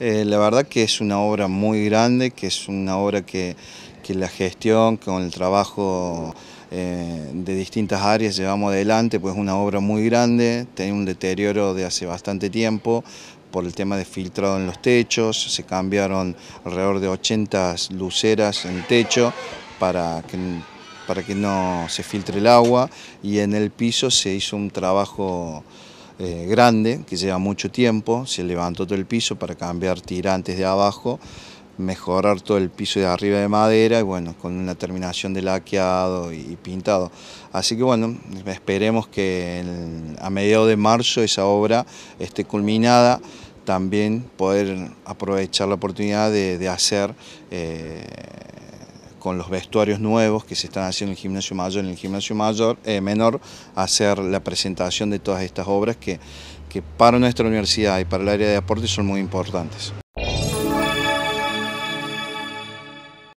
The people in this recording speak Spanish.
Eh, la verdad que es una obra muy grande, que es una obra que, que la gestión con el trabajo eh, de distintas áreas llevamos adelante, pues es una obra muy grande, tiene un deterioro de hace bastante tiempo por el tema de filtrado en los techos, se cambiaron alrededor de 80 luceras en techo para para que no se filtre el agua y en el piso se hizo un trabajo eh, grande que lleva mucho tiempo, se levantó todo el piso para cambiar tirantes de abajo, mejorar todo el piso de arriba de madera y bueno, con una terminación de laqueado y pintado. Así que bueno, esperemos que a mediados de marzo esa obra esté culminada, también poder aprovechar la oportunidad de, hacer eh, con los vestuarios nuevos que se están haciendo en el gimnasio mayor, en el gimnasio mayor, eh, menor, hacer la presentación de todas estas obras que, que para nuestra universidad y para el área de deportes son muy importantes.